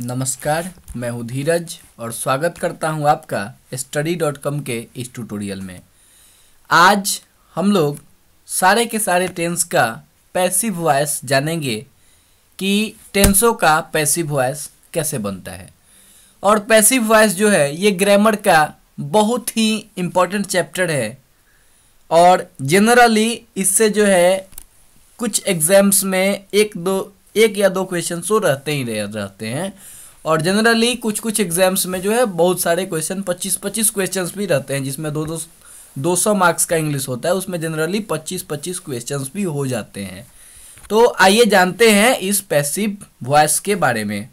नमस्कार मैं हूँ धीरज और स्वागत करता हूँ आपका स्टडी डॉट कॉम के इस ट्यूटोरियल में आज हम लोग सारे के सारे टेंस का पैसिव वॉयस जानेंगे कि टेंसों का पैसिव वॉयस कैसे बनता है और पैसिव वॉयस जो है ये ग्रामर का बहुत ही इम्पोर्टेंट चैप्टर है और जनरली इससे जो है कुछ एग्ज़ाम्स में एक दो एक या दो क्वेश्चन तो रहते ही रह रहते हैं और जनरली कुछ कुछ एग्जाम्स में जो है बहुत सारे क्वेश्चन पच्चीस पच्चीस क्वेश्चन भी रहते हैं जिसमें दो दो दो सौ मार्क्स का इंग्लिश होता है उसमें जनरली पच्चीस पच्चीस क्वेश्चन भी हो जाते हैं तो आइए जानते हैं इस पैसिव वॉयस के बारे में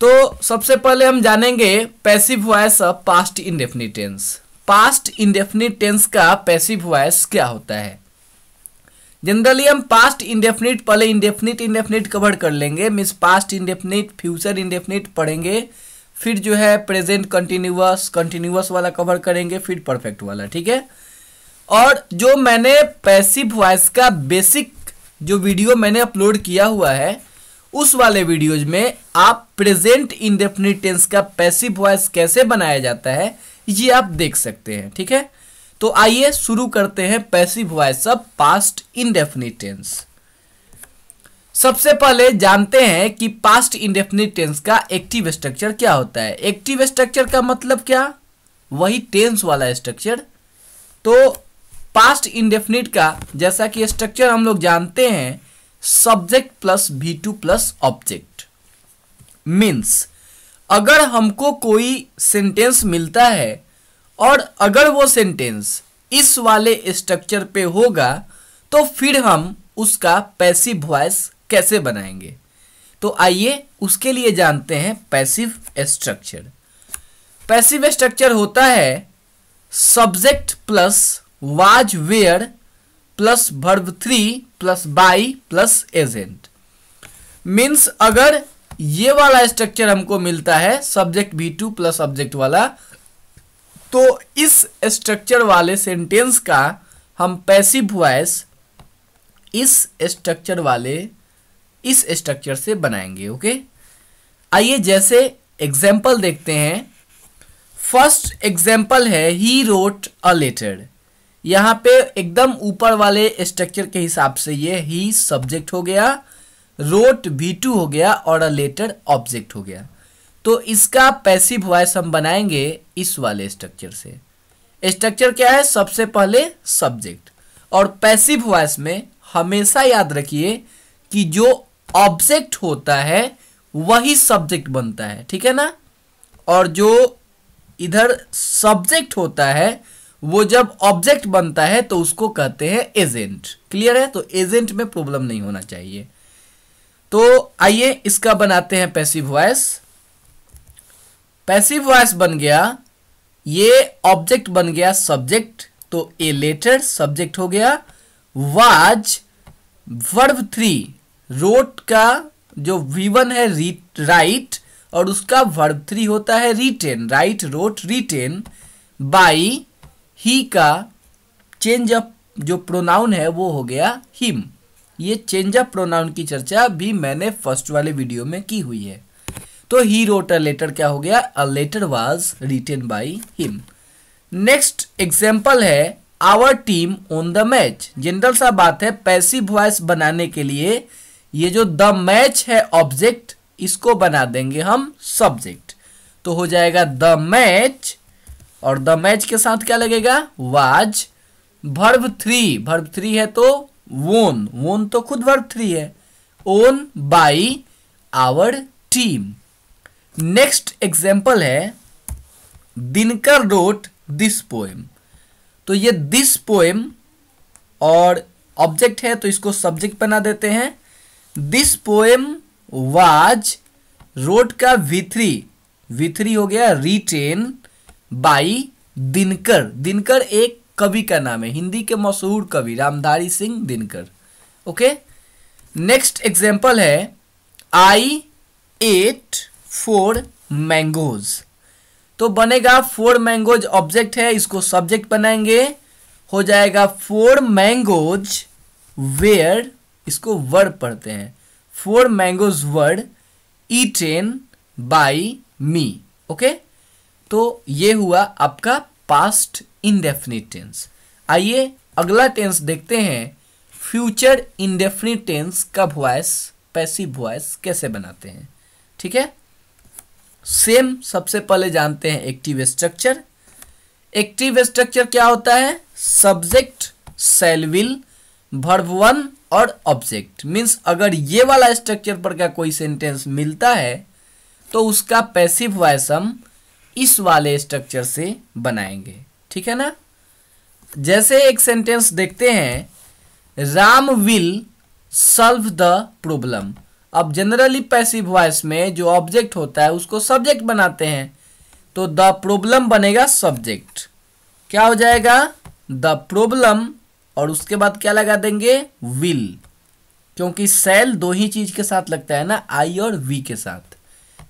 तो सबसे पहले हम जानेंगे passive voice of past indefinite tense past indefinite tense का पैसिव वॉयस क्या होता है जनरली हम पास्ट इंडेफिनिट पहले इंडेफिनिट इंडेफिनिट कवर कर लेंगे means past indefinite future indefinite पढ़ेंगे फिर जो है प्रेजेंट कंटिन्यूस कंटिन्यूस वाला कवर करेंगे फिर परफेक्ट वाला ठीक है और जो मैंने पैसिव वॉइस का बेसिक जो वीडियो मैंने अपलोड किया हुआ है उस वाले वीडियोज में आप प्रेजेंट इंडेफिनिट टेंस का पैसिव वॉइस कैसे बनाया जाता है ये आप देख सकते हैं ठीक है तो आइए शुरू करते हैं passive voice of past indefinite tense सबसे पहले जानते हैं कि पास्ट इंडेफिनिट टेंस का एक्टिव स्ट्रक्चर क्या होता है एक्टिव स्ट्रक्चर का मतलब क्या वही टेंस वाला स्ट्रक्चर तो पास्ट इनडेफिनिट का जैसा कि स्ट्रक्चर हम लोग जानते हैं subject plus V two plus object means अगर हमको कोई सेंटेंस मिलता है और अगर वो सेंटेंस इस वाले स्ट्रक्चर पे होगा तो फिर हम उसका पैसिव वॉइस कैसे बनाएंगे तो आइए उसके लिए जानते हैं पैसिव स्ट्रक्चर पैसिव स्ट्रक्चर होता है subject plus was were plus verb three plus by plus agent means अगर ये वाला स्ट्रक्चर हमको मिलता है subject V two plus subject वाला तो इस स्ट्रक्चर वाले सेंटेंस का हम पैसिव वॉइस इस स्ट्रक्चर वाले इस स्ट्रक्चर से बनाएंगे ओके आइए जैसे एग्जाम्पल देखते हैं फर्स्ट एग्जाम्पल है ही रोट अ लेटर यहाँ पे एकदम ऊपर वाले स्ट्रक्चर के हिसाब से ये ही सब्जेक्ट हो गया रोट भी टू हो गया और अ लेटर ऑब्जेक्ट हो गया तो इसका पैसिव वॉइस हम बनाएंगे इस वाले स्ट्रक्चर से स्ट्रक्चर क्या है सबसे पहले सब्जेक्ट और पैसिव वॉइस में हमेशा याद रखिए कि जो ऑब्जेक्ट होता है वही सब्जेक्ट बनता है ठीक है ना और जो इधर सब्जेक्ट होता है वो जब ऑब्जेक्ट बनता है तो उसको कहते हैं एजेंट क्लियर है तो एजेंट में प्रॉब्लम नहीं होना चाहिए तो आइए इसका बनाते हैं पैसिव वॉइस पैसिव वॉइस बन गया ये ऑब्जेक्ट बन गया सब्जेक्ट तो ए लेटर सब्जेक्ट हो गया वाज वर्ब थ्री रोट का जो वीवन है राइट और उसका वर्ब थ्री होता है written write wrote written by he का चेंज ऑफ जो प्रोनाउन है वो हो गया हिम ये चेंज ऑफ प्रोनाउन की चर्चा भी मैंने फर्स्ट वाले वीडियो में की हुई है तो ही रोट अ लेटर क्या हो गया a letter was written by him next example है our team won the match general सा बात है पैसिव वॉइस बनाने के लिए ये जो द मैच है ऑब्जेक्ट इसको बना देंगे हम सब्जेक्ट तो हो जाएगा द मैच और द मैच के साथ क्या लगेगा was verb three verb three है तो वोन वोन तो खुद भर्व थ्री है won by our team next example है दिनकर रोट दिस पोएम तो ये दिस पोएम और ऑब्जेक्ट है तो इसको सब्जेक्ट बना देते हैं दिस पोएम वाज रोट का वी थ्री वी थ्री हो गया रिटेन बाई दिनकर दिनकर एक कवि का नाम है हिंदी के मशहूर कवि Ramdhari Singh Dinkar okay next example है आई एट फोर मैंगोज तो बनेगा फोर मैंगोज ऑब्जेक्ट है इसको सब्जेक्ट बनाएंगे हो जाएगा फोर मैंगोज वेयर इसको वर्ड पढ़ते हैं four mangoes were eaten by me okay तो ये हुआ आपका पास्ट इनडेफिनिट टेंस आइए अगला टेंस देखते हैं फ्यूचर इनडेफिनिट टेंस का वॉयस पैसिव वॉयस कैसे बनाते हैं ठीक है सेम सबसे पहले जानते हैं एक्टिव स्ट्रक्चर एक्टिव स्ट्रक्चर क्या होता है सब्जेक्ट सेल विल वन और ऑब्जेक्ट मीन्स अगर ये वाला स्ट्रक्चर पर का कोई सेंटेंस मिलता है तो उसका पैसिव वॉइस हम इस वाले स्ट्रक्चर से बनाएंगे ठीक है ना जैसे एक सेंटेंस देखते हैं Ram will solve the problem अब जनरली पैसिव वॉइस में जो ऑब्जेक्ट होता है उसको सब्जेक्ट बनाते हैं तो द प्रॉब्लम बनेगा सब्जेक्ट क्या हो जाएगा द प्रॉब्लम और उसके बाद क्या लगा देंगे विल क्योंकि सेल दो ही चीज के साथ लगता है ना आई और वी के साथ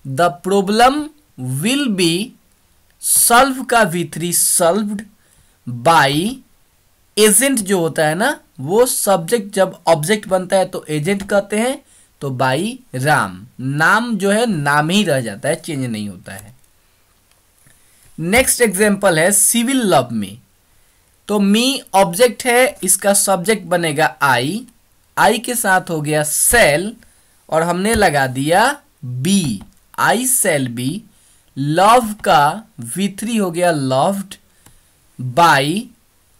the problem will be solve का V three solved by agent जो होता है ना वो सब्जेक्ट जब ऑब्जेक्ट बनता है तो एजेंट कहते हैं तो बाई राम नाम जो है नाम ही रह जाता है चेंज नहीं होता है नेक्स्ट एग्जाम्पल है सिविल लव मी तो मी ऑब्जेक्ट है इसका सब्जेक्ट बनेगा आई आई के साथ हो गया सेल और हमने लगा दिया by I shall be love का वी थ्री हो गया लव्ड बाई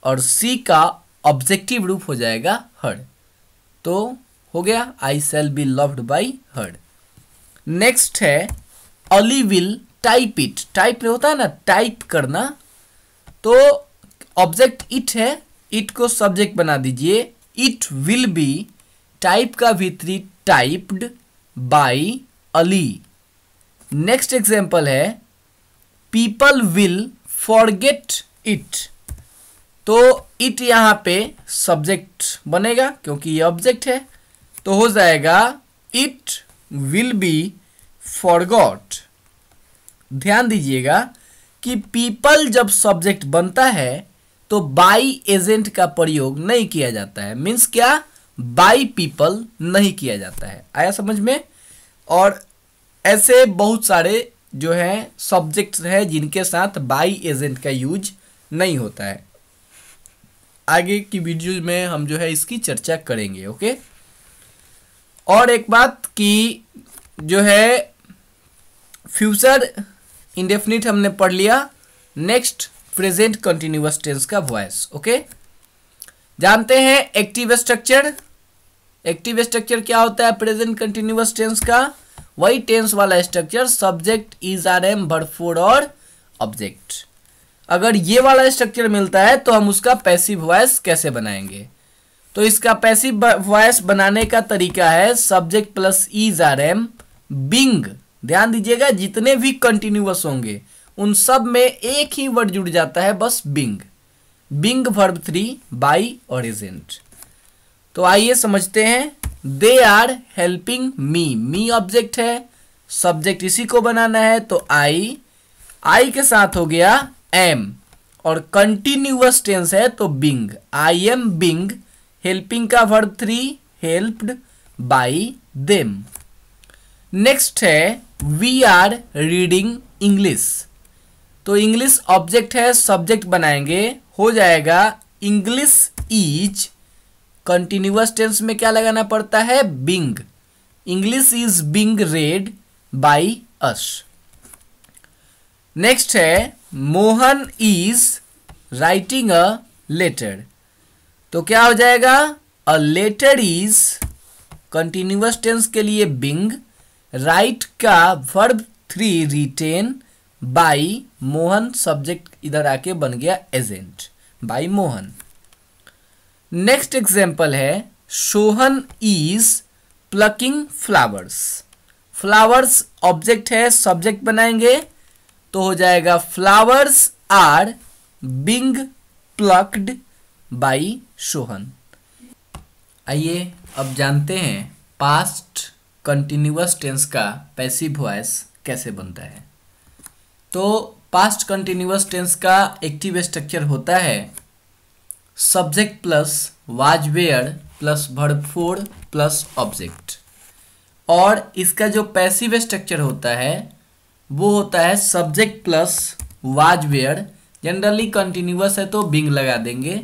और सी का ऑब्जेक्टिव रूप हो जाएगा हर तो हो गया I shall be loved by her next है Ali will type it type में होता है ना टाइप करना तो ऑब्जेक्ट इट है इट को सब्जेक्ट बना दीजिए इट विल बी टाइप का भीतरी typed by Ali next example है पीपल विल फॉरगेट इट तो इट यहां पे सब्जेक्ट बनेगा क्योंकि ये ऑब्जेक्ट है तो हो जाएगा इट विल बी फॉरगॉट ध्यान दीजिएगा कि पीपल जब सब्जेक्ट बनता है तो बाई एजेंट का प्रयोग नहीं किया जाता है मीन्स क्या बाई पीपल नहीं किया जाता है आया समझ में और ऐसे बहुत सारे जो हैं सब्जेक्ट हैं जिनके साथ बाई एजेंट का यूज नहीं होता है आगे की वीडियो में हम जो है इसकी चर्चा करेंगे ओके और एक बात कि जो है फ्यूचर इंडेफिनिट हमने पढ़ लिया नेक्स्ट प्रेजेंट कंटिन्यूस टेंस का वॉयस ओके जानते हैं एक्टिव स्ट्रक्चर एक्टिव स्ट्रक्चर क्या होता है प्रेजेंट कंटिन्यूस टेंस का वही टेंस वाला structure subject is are am verb four और ऑब्जेक्ट अगर ये वाला स्ट्रक्चर मिलता है तो हम उसका पैसिव वॉयस कैसे बनाएंगे तो इसका पैसिव वॉयस बनाने का तरीका है subject plus is are am being ध्यान दीजिएगा जितने भी कंटिन्यूस होंगे उन सब में एक ही वर्ड जुड़ जाता है बस being being verb three by और एजेंट तो आइए समझते हैं they are helping me me object है सब्जेक्ट इसी को बनाना है तो आई आई के साथ हो गया एम और कंटिन्यूस टेंस है तो being I am being helping का verb three helped by them next है वी आर रीडिंग इंग्लिश तो इंग्लिश ऑब्जेक्ट है सब्जेक्ट बनाएंगे हो जाएगा इंग्लिश इज कंटिन्यूस टेंस में क्या लगाना पड़ता है being English is being read by us next है Mohan is writing a letter तो क्या हो जाएगा a letter is continuous tense के लिए बिंग राइट का verb three written by Mohan subject इधर आके बन गया agent by Mohan next example है Sohan is plucking flowers flowers object है सब्जेक्ट बनाएंगे तो हो जाएगा flowers are being plucked by Sohan आइए अब जानते हैं पास्ट कंटिन्यूस टेंस का पैसिव वॉयस कैसे बनता है तो पास्ट कंटिन्यूस टेंस का एक्टिव स्ट्रक्चर होता है subject plus was were plus verb plus object और इसका जो पैसिव स्ट्रक्चर होता है वो होता है subject plus was were generally continuous है तो बिंग लगा देंगे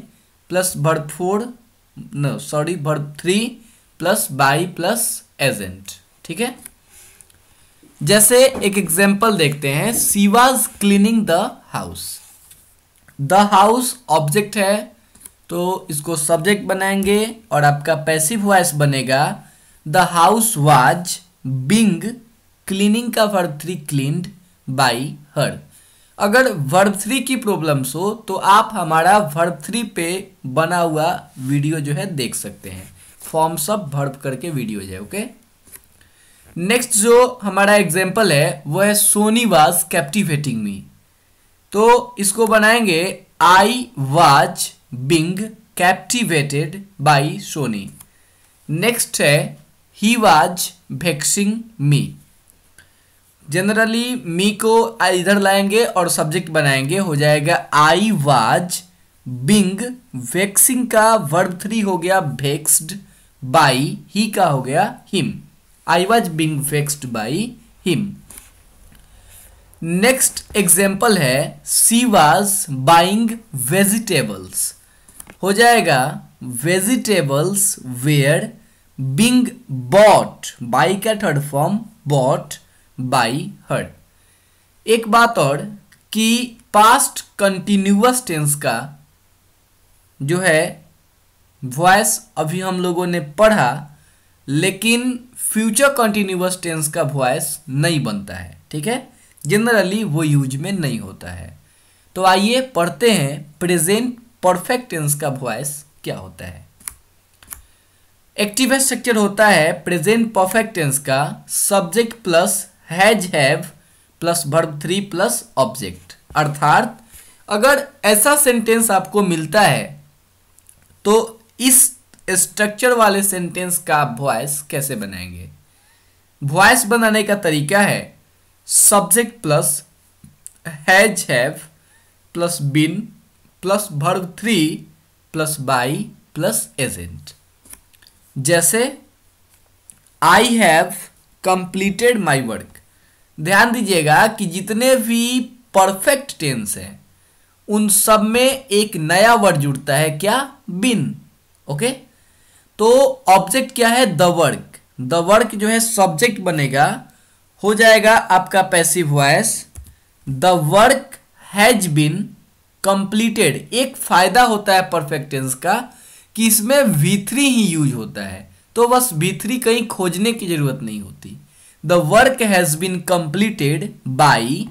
plus verb four no sorry verb three plus by plus agent ठीक है जैसे एक एग्जाम्पल देखते हैं she was cleaning the house the house object है तो इसको सब्जेक्ट बनाएंगे और आपका पैसिव वॉइस बनेगा the house was being cleaning का verb three cleaned by her अगर वर्ब थ्री की प्रॉब्लम्स हो तो आप हमारा वर्ब थ्री पे बना हुआ वीडियो जो है देख सकते हैं फॉर्म सब वर्ब करके वीडियो है ओके नेक्स्ट जो हमारा एग्जाम्पल है वो है सोनी वाज कैप्टिवेटिंग मी तो इसको बनाएंगे I was being captivated by Soni next है ही वाज भेक्सिंग मी जनरली मी को इधर लाएंगे और सब्जेक्ट बनाएंगे हो जाएगा आई वाज बिंग वेक्सिंग का वर्ब थ्री हो गया वेक्स्ड बाई ही का हो गया him I was being vexed by him next example है सी वॉज बाइंग वेजिटेबल्स हो जाएगा vegetables were being bought by का third form bought by her एक बात और कि पास्ट कंटिन्यूस टेंस का जो है वॉयस अभी हम लोगों ने पढ़ा लेकिन फ्यूचर कंटिन्यूस टेंस का वॉयस नहीं बनता है ठीक है जनरली वो यूज में नहीं होता है तो आइए पढ़ते हैं प्रेजेंट परफेक्ट टेंस का वॉयस क्या होता है एक्टिव स्ट्रक्चर होता है प्रेजेंट परफेक्ट टेंस का subject plus has have plus verb three plus object अर्थात अगर ऐसा सेंटेंस आपको मिलता है तो इस स्ट्रक्चर वाले सेंटेंस का आप वॉइस कैसे बनाएंगे वॉयस बनाने का तरीका है subject plus has have plus been plus verb three plus by plus agent जैसे I have completed my work ध्यान दीजिएगा कि जितने भी परफेक्ट टेंस हैं उन सब में एक नया वर्ड जुड़ता है क्या बिन ओके तो ऑब्जेक्ट क्या है द वर्क द वर्क जो है सब्जेक्ट बनेगा हो जाएगा आपका passive voice the work has been completed एक फायदा होता है परफेक्ट टेंस का कि इसमें वी थ्री ही यूज होता है तो बस वी थ्री कहीं खोजने की जरूरत नहीं होती the work has been completed by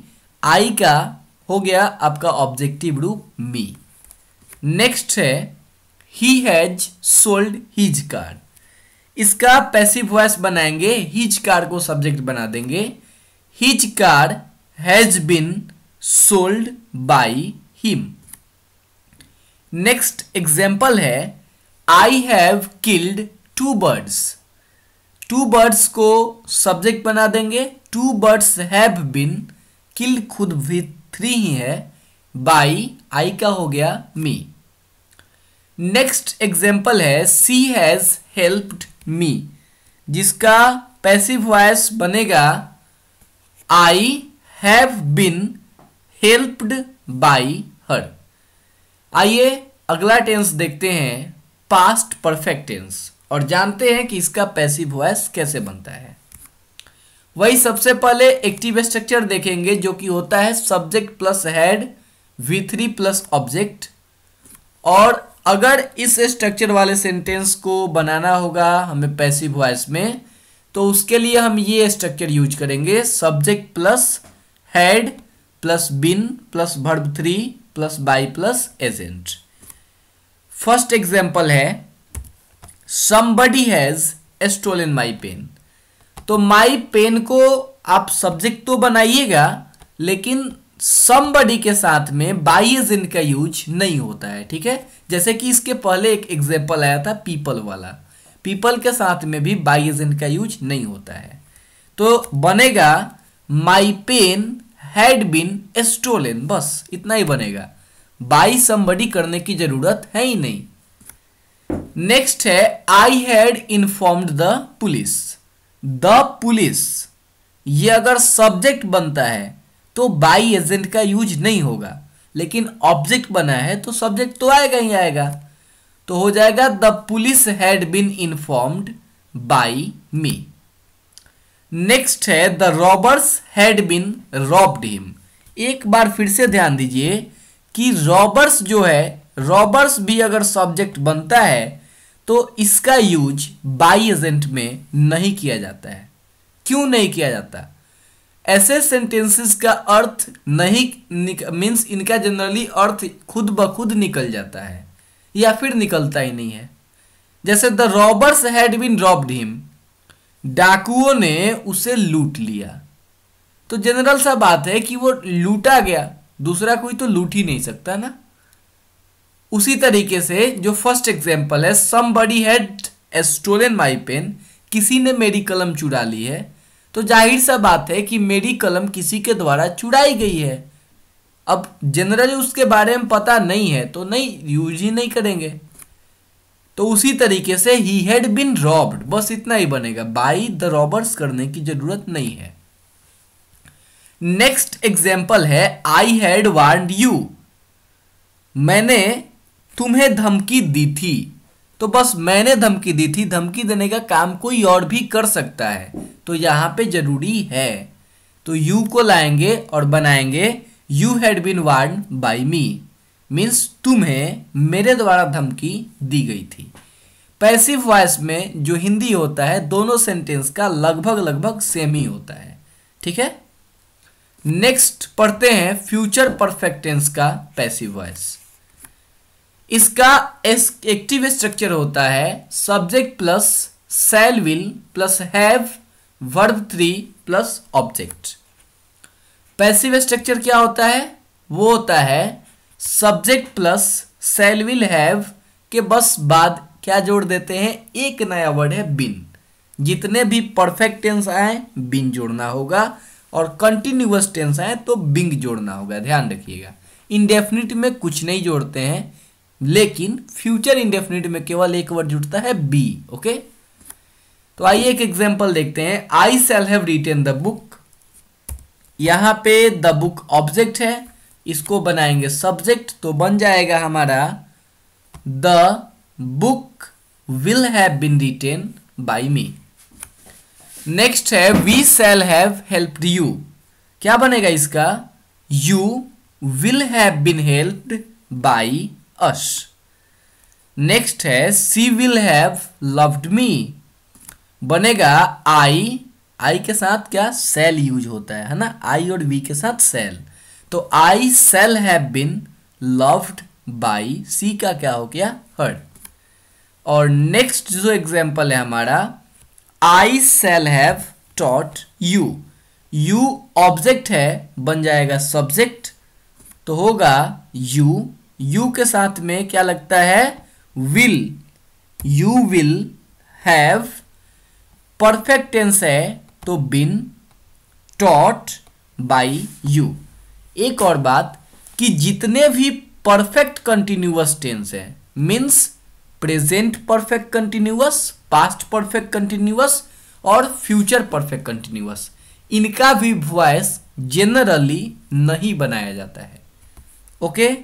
I का हो गया आपका ऑब्जेक्टिव रूप मी नेक्स्ट है he has sold his car इसका पैसिव वॉइस बनाएंगे हिज कार को सब्जेक्ट बना देंगे his car has been sold by him next example है I have killed two birds two birds को सब्जेक्ट बना देंगे two birds have been kill खुद भी थ्री ही है बाई आई का हो गया मी नेक्स्ट एग्जाम्पल है सी हैज़ हेल्प्ड मी जिसका पैसिव वॉयस बनेगा I have been helped by her आइए अगला टेंस देखते हैं पास्ट परफेक्ट टेंस और जानते हैं कि इसका पैसिव वॉयस कैसे बनता है वही सबसे पहले एक्टिव स्ट्रक्चर देखेंगे जो कि होता है subject plus had V three plus object और अगर इस स्ट्रक्चर वाले सेंटेंस को बनाना होगा हमें पैसिव वॉयस में तो उसके लिए हम ये स्ट्रक्चर यूज करेंगे subject plus had plus been plus verb three plus by plus agent first example है somebody has in my pen तो माई पेन को आप सब्जेक्ट तो बनाइएगा लेकिन समबडी के साथ में बाइज इन का यूज नहीं होता है ठीक है जैसे कि इसके पहले एक एग्जाम्पल आया था पीपल वाला पीपल के साथ में भी बाइज इन का यूज नहीं होता है तो बनेगा माई पेन हैड बिन एस्टोलन बस इतना ही बनेगा बाई समबडी करने की जरूरत है ही नहीं नेक्स्ट है I had informed the police the police ये अगर सब्जेक्ट बनता है तो बाई एजेंट का यूज नहीं होगा लेकिन ऑब्जेक्ट बना है तो सब्जेक्ट तो आएगा ही आएगा तो हो जाएगा the police had been informed by me next है the robbers had been robbed him एक बार फिर से ध्यान दीजिए कि रॉबर्स जो है रॉबर्स भी अगर सब्जेक्ट बनता है तो इसका यूज बाई एजेंट में नहीं किया जाता है क्यों नहीं किया जाता ऐसे सेंटेंसेस का अर्थ नहीं मीन्स इनका जनरली अर्थ खुद ब खुद निकल जाता है या फिर निकलता ही नहीं है जैसे the robbers had been robbed him डाकुओं ने उसे लूट लिया तो जनरल सा बात है कि वो लूटा गया दूसरा कोई तो लूट ही नहीं सकता ना उसी तरीके से जो फर्स्ट एग्जाम्पल है somebody had stolen my pen किसी ने मेरी कलम चुरा ली है तो जाहिर सा बात है कि मेरी कलम किसी के द्वारा चुराई गई है अब जनरली उसके बारे में पता नहीं है तो नहीं यूज ही नहीं करेंगे तो उसी तरीके से ही हैड बिन रॉब्ड बस इतना ही बनेगा बाई द रॉबर्स करने की जरूरत नहीं है नेक्स्ट एग्जाम्पल है आई हैड वार्ड यू मैंने तुम्हें धमकी दी थी तो बस मैंने धमकी दी थी धमकी देने का काम कोई और भी कर सकता है तो यहाँ पे जरूरी है तो यू को लाएंगे और बनाएंगे you had been warned by me means तुम्हें मेरे द्वारा धमकी दी गई थी पैसिव वॉइस में जो हिंदी होता है दोनों सेंटेंस का लगभग लगभग सेम ही होता है ठीक है नेक्स्ट पढ़ते हैं फ्यूचर परफेक्टेंस का पैसिव वॉइस इसका एक्टिव स्ट्रक्चर होता है subject plus shall will plus have verb three plus object passive structure क्या होता है वो होता है subject plus shall will have के बस बाद क्या जोड़ देते हैं एक नया वर्ड है बिन जितने भी परफेक्ट टेंस आए बिन जोड़ना होगा और कंटिन्यूस टेंस आए तो बिंग जोड़ना होगा ध्यान रखिएगा इनडेफिनिट में कुछ नहीं जोड़ते हैं लेकिन फ्यूचर इंडेफिनिट में केवल एक वर्ड जुटता है बी ओके तो आइए एक एग्जाम्पल देखते हैं I shall have written the book यहां पे द बुक ऑब्जेक्ट है इसको बनाएंगे सब्जेक्ट तो बन जाएगा हमारा the book will have been written by me next है we shall have helped you क्या बनेगा इसका you will have been helped by us next है she will have loved me बनेगा आई आई के साथ क्या सेल यूज होता है है ना आई और वी के साथ सेल तो I shall have been loved by she का क्या हो गया हर और नेक्स्ट जो एग्जाम्पल है हमारा I shall have taught you you object है बन जाएगा सब्जेक्ट तो होगा यू यू के साथ में क्या लगता है will you will have perfect tense है तो बिन टॉट बाई यू एक और बात कि जितने भी परफेक्ट कंटिन्यूस टेंस है means present perfect continuous past perfect continuous और फ्यूचर परफेक्ट कंटिन्यूस इनका भी वॉयस जनरली नहीं बनाया जाता है ओके okay?